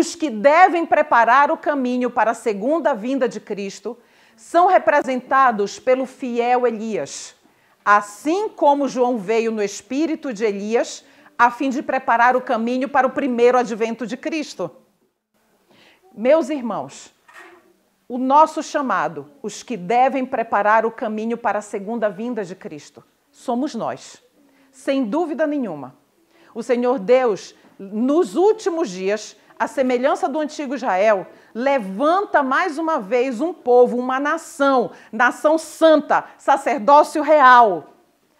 os que devem preparar o caminho para a segunda vinda de Cristo são representados pelo fiel Elias. Assim como João veio no espírito de Elias, a fim de preparar o caminho para o primeiro advento de Cristo. Meus irmãos, o nosso chamado, os que devem preparar o caminho para a segunda vinda de Cristo, somos nós, sem dúvida nenhuma. O Senhor Deus, nos últimos dias, a semelhança do antigo Israel, levanta mais uma vez um povo, uma nação, nação santa, sacerdócio real,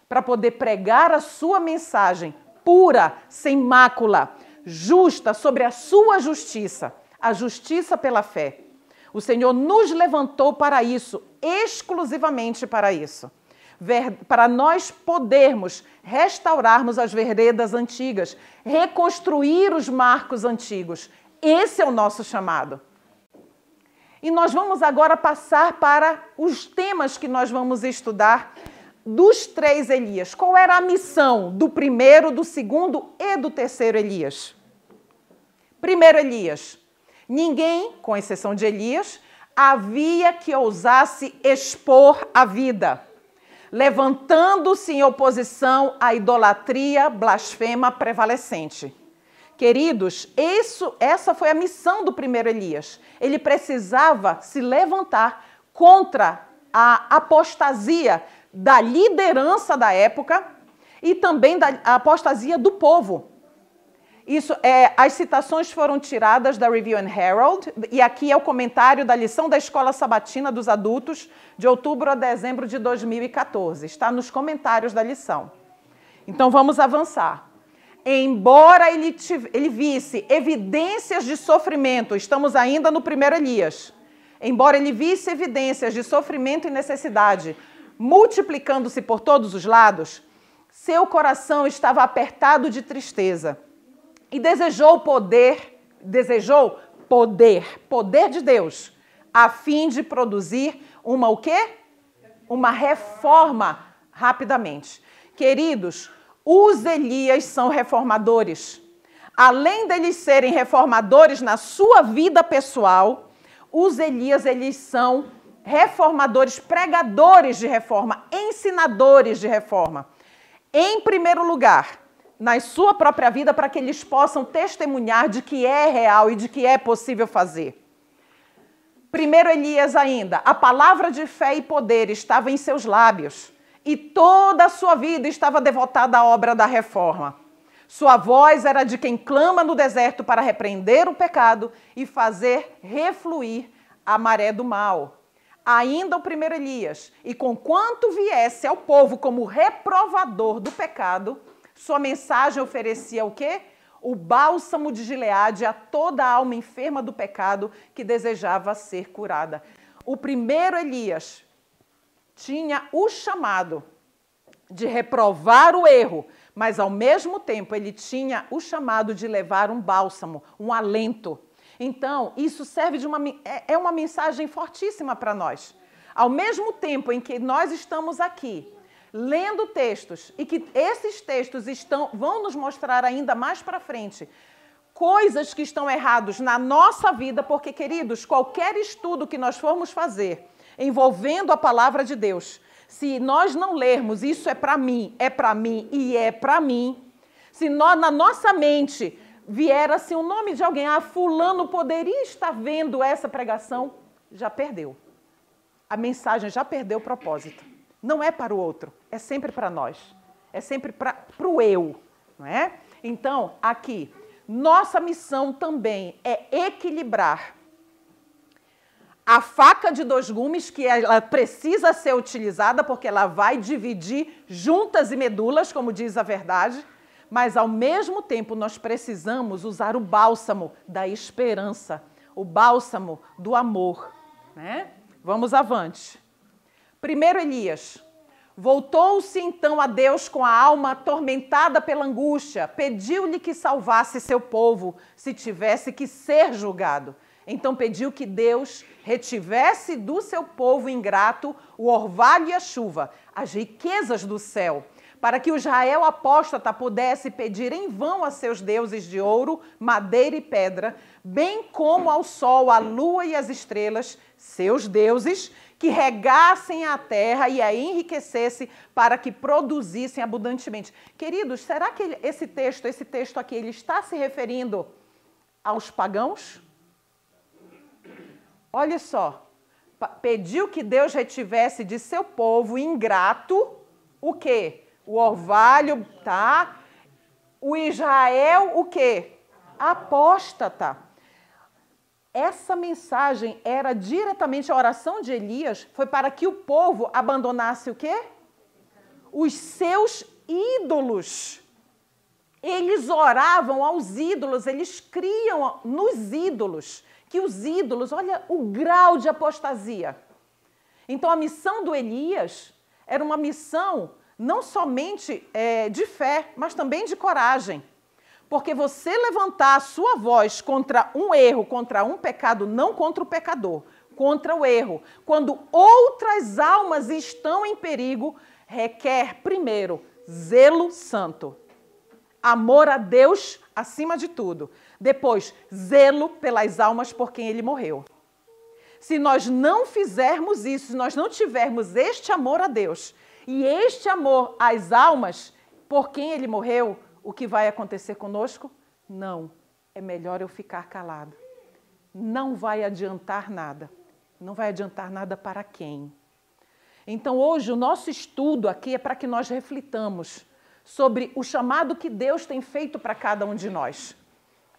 para poder pregar a sua mensagem pura, sem mácula, justa, sobre a sua justiça, a justiça pela fé. O Senhor nos levantou para isso, exclusivamente para isso para nós podermos restaurarmos as veredas antigas, reconstruir os marcos antigos. Esse é o nosso chamado. E nós vamos agora passar para os temas que nós vamos estudar dos três Elias. Qual era a missão do primeiro, do segundo e do terceiro Elias? Primeiro Elias. Ninguém, com exceção de Elias, havia que ousasse expor a vida levantando-se em oposição à idolatria blasfema prevalecente. Queridos, isso, essa foi a missão do primeiro Elias. Ele precisava se levantar contra a apostasia da liderança da época e também da apostasia do povo. Isso, é, as citações foram tiradas da Review and Herald, e aqui é o comentário da lição da Escola Sabatina dos Adultos, de outubro a dezembro de 2014. Está nos comentários da lição. Então vamos avançar. Embora ele, ele visse evidências de sofrimento, estamos ainda no primeiro Elias. Embora ele visse evidências de sofrimento e necessidade multiplicando-se por todos os lados, seu coração estava apertado de tristeza e desejou poder, desejou poder, poder de Deus, a fim de produzir uma o quê? Uma reforma rapidamente. Queridos, os Elias são reformadores. Além deles serem reformadores na sua vida pessoal, os Elias eles são reformadores, pregadores de reforma, ensinadores de reforma. Em primeiro lugar, na sua própria vida para que eles possam testemunhar de que é real e de que é possível fazer. Primeiro Elias ainda, a palavra de fé e poder estava em seus lábios e toda a sua vida estava devotada à obra da reforma. Sua voz era de quem clama no deserto para repreender o pecado e fazer refluir a maré do mal. Ainda o primeiro Elias, e conquanto viesse ao povo como reprovador do pecado, sua mensagem oferecia o quê? O bálsamo de Gileade a toda a alma enferma do pecado que desejava ser curada. O primeiro Elias tinha o chamado de reprovar o erro, mas ao mesmo tempo ele tinha o chamado de levar um bálsamo, um alento. Então, isso serve de uma é, é uma mensagem fortíssima para nós. Ao mesmo tempo em que nós estamos aqui lendo textos e que esses textos estão vão nos mostrar ainda mais para frente coisas que estão errados na nossa vida, porque queridos, qualquer estudo que nós formos fazer envolvendo a palavra de Deus, se nós não lermos isso é para mim, é para mim e é para mim, se nós, na nossa mente vier assim o nome de alguém, ah, fulano poderia estar vendo essa pregação, já perdeu. A mensagem já perdeu o propósito. Não é para o outro, é sempre para nós. É sempre para o eu, não é? Então, aqui, nossa missão também é equilibrar a faca de dois gumes que ela precisa ser utilizada porque ela vai dividir juntas e medulas, como diz a verdade, mas ao mesmo tempo nós precisamos usar o bálsamo da esperança, o bálsamo do amor, né? Vamos avante. Primeiro Elias. Voltou-se então a Deus com a alma atormentada pela angústia, pediu-lhe que salvasse seu povo, se tivesse que ser julgado. Então pediu que Deus retivesse do seu povo ingrato o orvalho e a chuva, as riquezas do céu, para que o Israel apóstata pudesse pedir em vão a seus deuses de ouro, madeira e pedra, bem como ao sol, à lua e às estrelas, seus deuses, que regassem a terra e a enriquecesse para que produzissem abundantemente. Queridos, será que esse texto, esse texto aqui, ele está se referindo aos pagãos? Olha só, pediu que Deus retivesse de seu povo ingrato o quê? O orvalho, tá? O Israel, o quê? Apóstata. Essa mensagem era diretamente a oração de Elias, foi para que o povo abandonasse o quê? Os seus ídolos. Eles oravam aos ídolos, eles criam nos ídolos, que os ídolos, olha o grau de apostasia. Então a missão do Elias era uma missão não somente é, de fé, mas também de coragem. Porque você levantar a sua voz contra um erro, contra um pecado, não contra o pecador, contra o erro, quando outras almas estão em perigo, requer primeiro zelo santo, amor a Deus acima de tudo. Depois, zelo pelas almas por quem ele morreu. Se nós não fizermos isso, se nós não tivermos este amor a Deus e este amor às almas por quem ele morreu, o que vai acontecer conosco? Não, é melhor eu ficar calado. Não vai adiantar nada. Não vai adiantar nada para quem? Então, hoje, o nosso estudo aqui é para que nós reflitamos sobre o chamado que Deus tem feito para cada um de nós.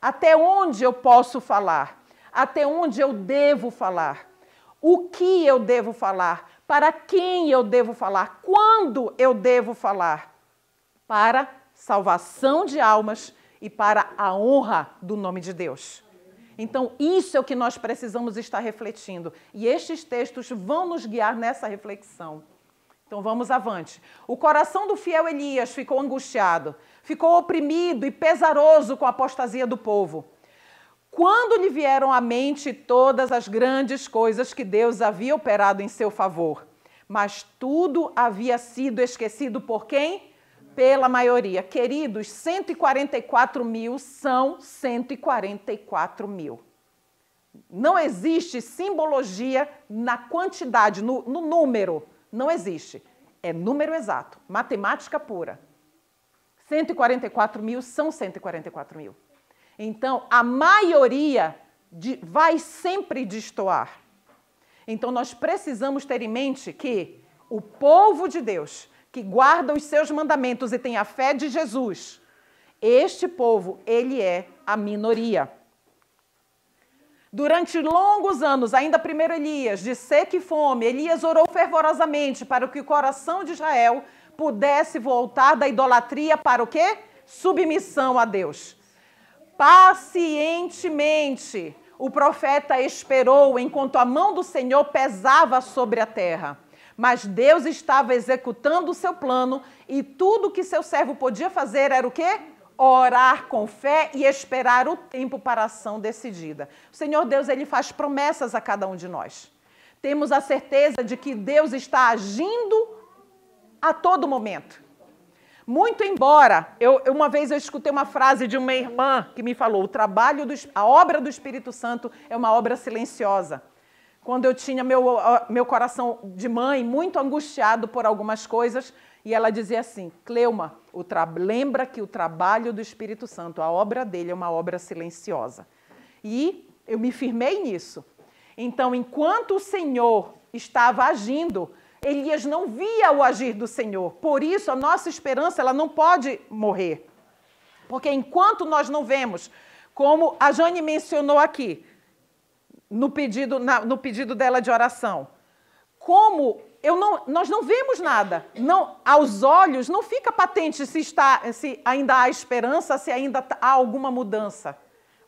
Até onde eu posso falar? Até onde eu devo falar? O que eu devo falar? Para quem eu devo falar? Quando eu devo falar? Para salvação de almas e para a honra do nome de Deus. Então, isso é o que nós precisamos estar refletindo. E estes textos vão nos guiar nessa reflexão. Então vamos avante. O coração do fiel Elias ficou angustiado, ficou oprimido e pesaroso com a apostasia do povo. Quando lhe vieram à mente todas as grandes coisas que Deus havia operado em seu favor, mas tudo havia sido esquecido por quem? Pela maioria. Queridos, 144 mil são 144 mil. Não existe simbologia na quantidade, no, no número. Não existe. É número exato, matemática pura. 144 mil são 144 mil. Então, a maioria de, vai sempre destoar. Então, nós precisamos ter em mente que o povo de Deus que guarda os seus mandamentos e tem a fé de Jesus, este povo, ele é a minoria. Durante longos anos, ainda primeiro Elias, de seca e fome, Elias orou fervorosamente para que o coração de Israel pudesse voltar da idolatria para o quê? Submissão a Deus. Pacientemente, o profeta esperou enquanto a mão do Senhor pesava sobre a terra. Mas Deus estava executando o seu plano e tudo que seu servo podia fazer era o quê? Orar com fé e esperar o tempo para a ação decidida. O Senhor Deus, ele faz promessas a cada um de nós. Temos a certeza de que Deus está agindo a todo momento. Muito embora, eu, uma vez eu escutei uma frase de uma irmã que me falou: o trabalho, do, a obra do Espírito Santo é uma obra silenciosa quando eu tinha meu, meu coração de mãe muito angustiado por algumas coisas, e ela dizia assim: Cleuma, lembra que o trabalho do Espírito Santo, a obra dele é uma obra silenciosa. E eu me firmei nisso. Então, enquanto o Senhor estava agindo, Elias não via o agir do Senhor. Por isso, a nossa esperança ela não pode morrer. Porque enquanto nós não vemos, como a Jane mencionou aqui, no pedido, na, no pedido dela de oração. Como eu não, nós não vemos nada, não, aos olhos não fica patente se, está, se ainda há esperança, se ainda tá, há alguma mudança,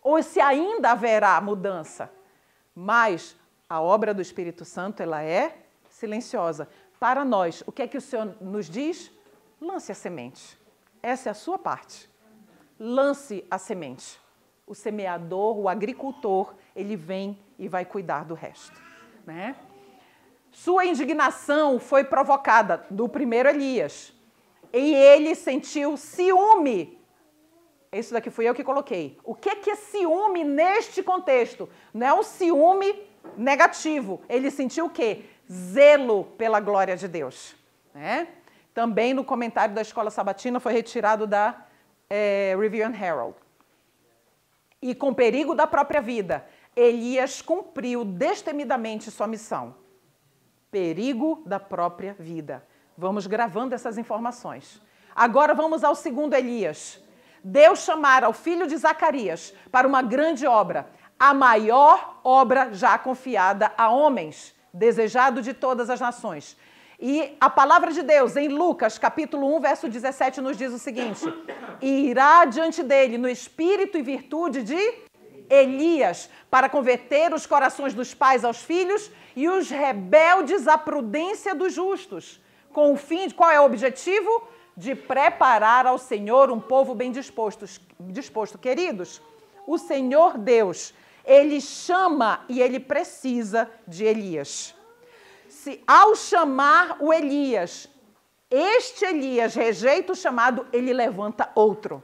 ou se ainda haverá mudança. Mas a obra do Espírito Santo ela é silenciosa. Para nós, o que é que o Senhor nos diz? Lance a semente. Essa é a sua parte. Lance a semente. O semeador, o agricultor, ele vem e vai cuidar do resto. Né? Sua indignação foi provocada do primeiro Elias. E ele sentiu ciúme. Isso daqui fui eu que coloquei. O que, é que é ciúme neste contexto? Não é um ciúme negativo. Ele sentiu o quê? Zelo pela glória de Deus. Né? Também no comentário da Escola Sabatina foi retirado da é, Review and Herald. E com perigo da própria vida. Elias cumpriu destemidamente sua missão. Perigo da própria vida. Vamos gravando essas informações. Agora vamos ao segundo Elias. Deus chamara o filho de Zacarias para uma grande obra, a maior obra já confiada a homens, desejado de todas as nações. E a palavra de Deus, em Lucas, capítulo 1, verso 17, nos diz o seguinte: E irá diante dele no espírito e virtude de Elias para converter os corações dos pais aos filhos e os rebeldes à prudência dos justos, com o fim de qual é o objetivo? De preparar ao Senhor um povo bem disposto. disposto. Queridos, o Senhor Deus, ele chama e ele precisa de Elias. Se ao chamar o Elias, este Elias rejeita o chamado, ele levanta outro.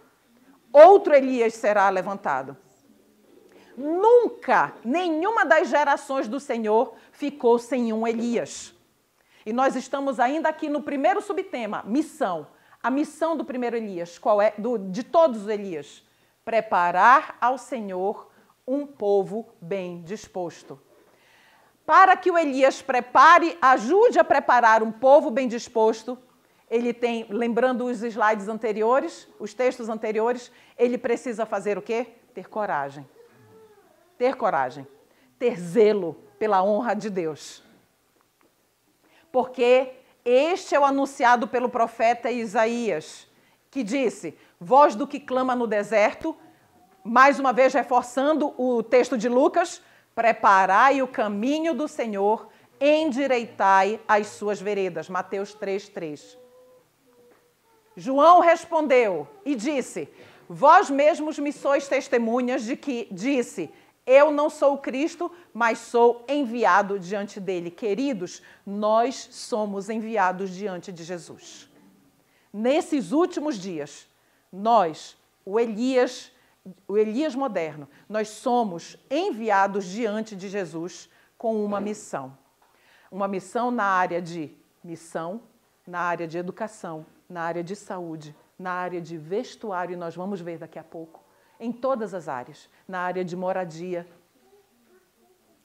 Outro Elias será levantado. Nunca nenhuma das gerações do Senhor ficou sem um Elias. E nós estamos ainda aqui no primeiro subtema, missão. A missão do primeiro Elias, qual é? Do, de todos os Elias, preparar ao Senhor um povo bem disposto. Para que o Elias prepare, ajude a preparar um povo bem disposto, ele tem, lembrando os slides anteriores, os textos anteriores, ele precisa fazer o quê? Ter coragem ter coragem, ter zelo pela honra de Deus. Porque este é o anunciado pelo profeta Isaías, que disse: Voz do que clama no deserto, mais uma vez reforçando o texto de Lucas: Preparai o caminho do Senhor, endireitai as suas veredas. Mateus 3,3. João respondeu e disse: Vós mesmos me sois testemunhas de que, disse, eu não sou o Cristo, mas sou enviado diante dele. Queridos, nós somos enviados diante de Jesus. Nesses últimos dias, nós, o Elias, o Elias moderno, nós somos enviados diante de Jesus com uma missão. Uma missão na área de missão, na área de educação, na área de saúde, na área de vestuário, e nós vamos ver daqui a pouco em todas as áreas, na área de moradia.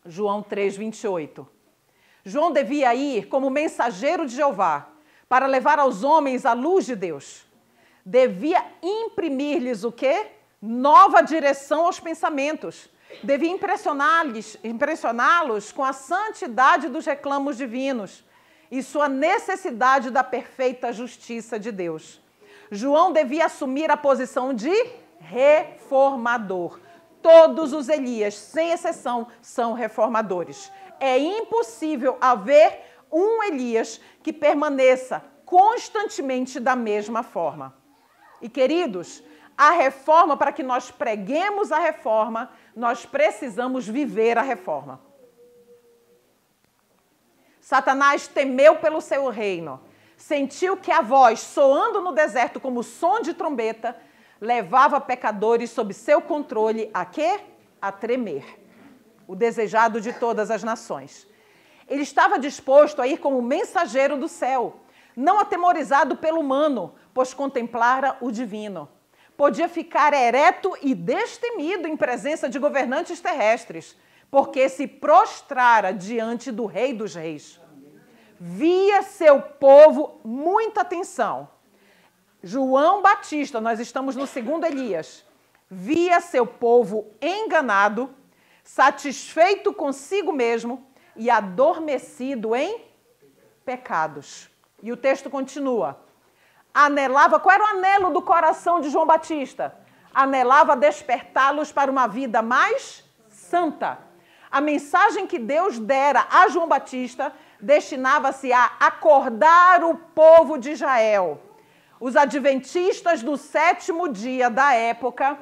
João 3, 28. João devia ir como mensageiro de Jeová para levar aos homens a luz de Deus. Devia imprimir-lhes o quê? Nova direção aos pensamentos. Devia impressioná-los impressioná com a santidade dos reclamos divinos e sua necessidade da perfeita justiça de Deus. João devia assumir a posição de reformador. Todos os Elias, sem exceção, são reformadores. É impossível haver um Elias que permaneça constantemente da mesma forma. E queridos, a reforma, para que nós preguemos a reforma, nós precisamos viver a reforma. Satanás temeu pelo seu reino, sentiu que a voz, soando no deserto como som de trombeta, levava pecadores sob seu controle a quê? A tremer. O desejado de todas as nações. Ele estava disposto a ir como mensageiro do céu, não atemorizado pelo humano, pois contemplara o divino. Podia ficar ereto e destemido em presença de governantes terrestres, porque se prostrara diante do Rei dos Reis. Via seu povo, muita atenção, João Batista, nós estamos no segundo Elias, via seu povo enganado, satisfeito consigo mesmo e adormecido em pecados. E o texto continua. Anelava, qual era o anelo do coração de João Batista? Anelava despertá-los para uma vida mais santa. A mensagem que Deus dera a João Batista destinava-se a acordar o povo de Israel os adventistas do sétimo dia da época,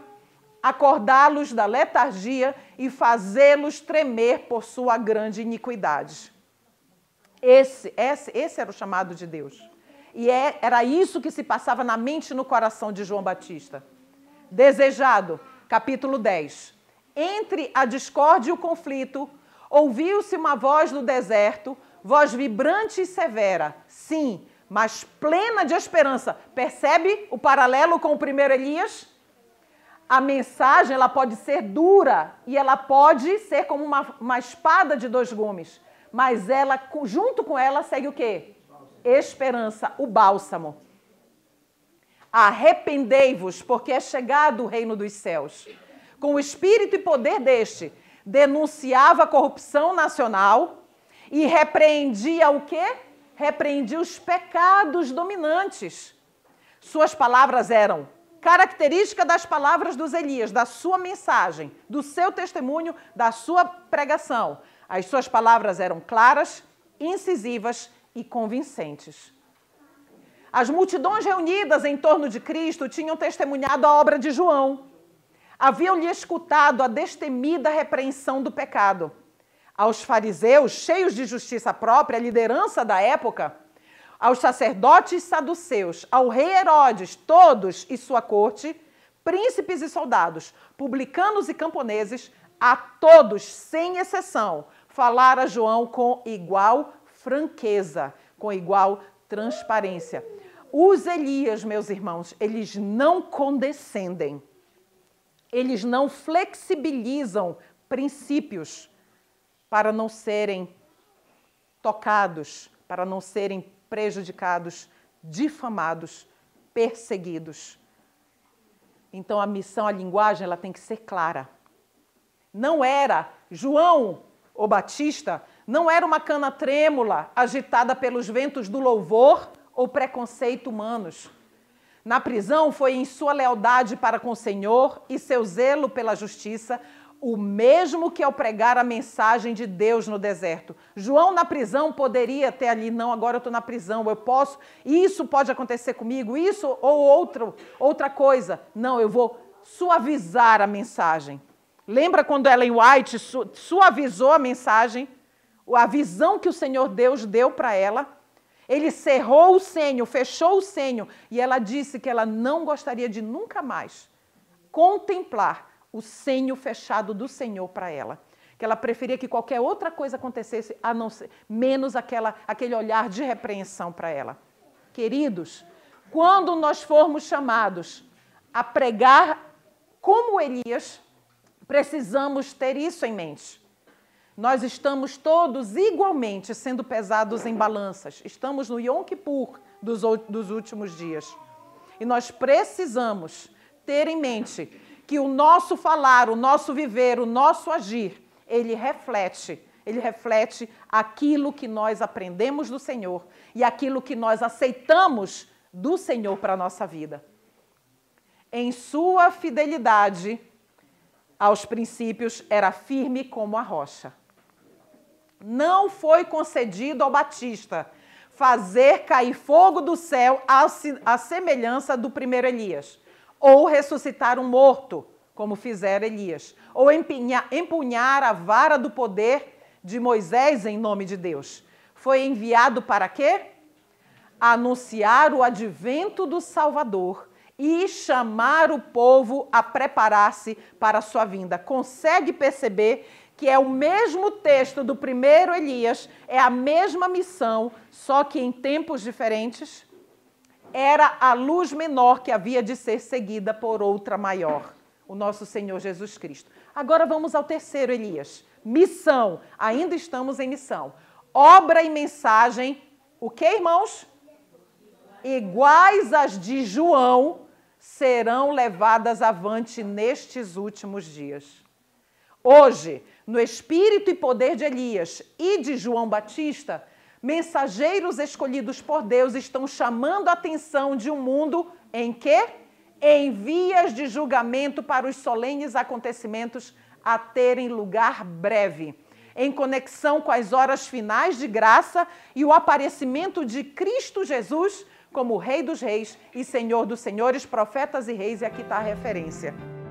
acordá-los da letargia e fazê-los tremer por sua grande iniquidade. Esse, esse, esse era o chamado de Deus. E é, era isso que se passava na mente e no coração de João Batista. Desejado, capítulo 10. Entre a discórdia e o conflito, ouviu-se uma voz no deserto, voz vibrante e severa. Sim, mas plena de esperança. Percebe o paralelo com o primeiro Elias? A mensagem ela pode ser dura e ela pode ser como uma, uma espada de dois gumes, mas ela junto com ela segue o quê? Esperança, o bálsamo. Arrependei-vos, porque é chegado o reino dos céus. Com o espírito e poder deste, denunciava a corrupção nacional e repreendia o quê? repreendia os pecados dominantes. Suas palavras eram característica das palavras dos Elias, da sua mensagem, do seu testemunho, da sua pregação. As suas palavras eram claras, incisivas e convincentes. As multidões reunidas em torno de Cristo tinham testemunhado a obra de João. Haviam-lhe escutado a destemida repreensão do pecado aos fariseus, cheios de justiça própria, a liderança da época, aos sacerdotes saduceus, ao rei Herodes, todos e sua corte, príncipes e soldados, publicanos e camponeses, a todos, sem exceção, falara João com igual franqueza, com igual transparência. Os Elias, meus irmãos, eles não condescendem, eles não flexibilizam princípios para não serem tocados, para não serem prejudicados, difamados, perseguidos. Então a missão, a linguagem, ela tem que ser clara. Não era João o Batista, não era uma cana trêmula agitada pelos ventos do louvor ou preconceito humanos. Na prisão foi em sua lealdade para com o Senhor e seu zelo pela justiça o mesmo que ao pregar a mensagem de Deus no deserto. João na prisão poderia ter ali, não, agora eu estou na prisão, eu posso, isso pode acontecer comigo, isso ou outro, outra coisa. Não, eu vou suavizar a mensagem. Lembra quando Ellen White su suavizou a mensagem, a visão que o Senhor Deus deu para ela? Ele cerrou o senho, fechou o senho, e ela disse que ela não gostaria de nunca mais contemplar o senho fechado do Senhor para ela. Que ela preferia que qualquer outra coisa acontecesse, a não ser, menos aquela, aquele olhar de repreensão para ela. Queridos, quando nós formos chamados a pregar como Elias, precisamos ter isso em mente. Nós estamos todos igualmente sendo pesados em balanças. Estamos no Yom Kippur dos, dos últimos dias. E nós precisamos ter em mente que o nosso falar, o nosso viver, o nosso agir, ele reflete, ele reflete aquilo que nós aprendemos do Senhor e aquilo que nós aceitamos do Senhor para a nossa vida. Em sua fidelidade aos princípios, era firme como a rocha. Não foi concedido ao Batista fazer cair fogo do céu à semelhança do primeiro Elias ou ressuscitar um morto, como fizera Elias, ou empunhar a vara do poder de Moisés em nome de Deus. Foi enviado para quê? Anunciar o advento do Salvador e chamar o povo a preparar-se para a sua vinda. Consegue perceber que é o mesmo texto do primeiro Elias, é a mesma missão, só que em tempos diferentes? era a luz menor que havia de ser seguida por outra maior, o nosso Senhor Jesus Cristo. Agora vamos ao terceiro Elias. Missão. Ainda estamos em missão. Obra e mensagem, o que, irmãos? Iguais às de João, serão levadas avante nestes últimos dias. Hoje, no espírito e poder de Elias e de João Batista, Mensageiros escolhidos por Deus estão chamando a atenção de um mundo em que? Em vias de julgamento para os solenes acontecimentos a terem lugar breve. Em conexão com as horas finais de graça e o aparecimento de Cristo Jesus como Rei dos Reis e Senhor dos Senhores, profetas e reis, e aqui está a referência.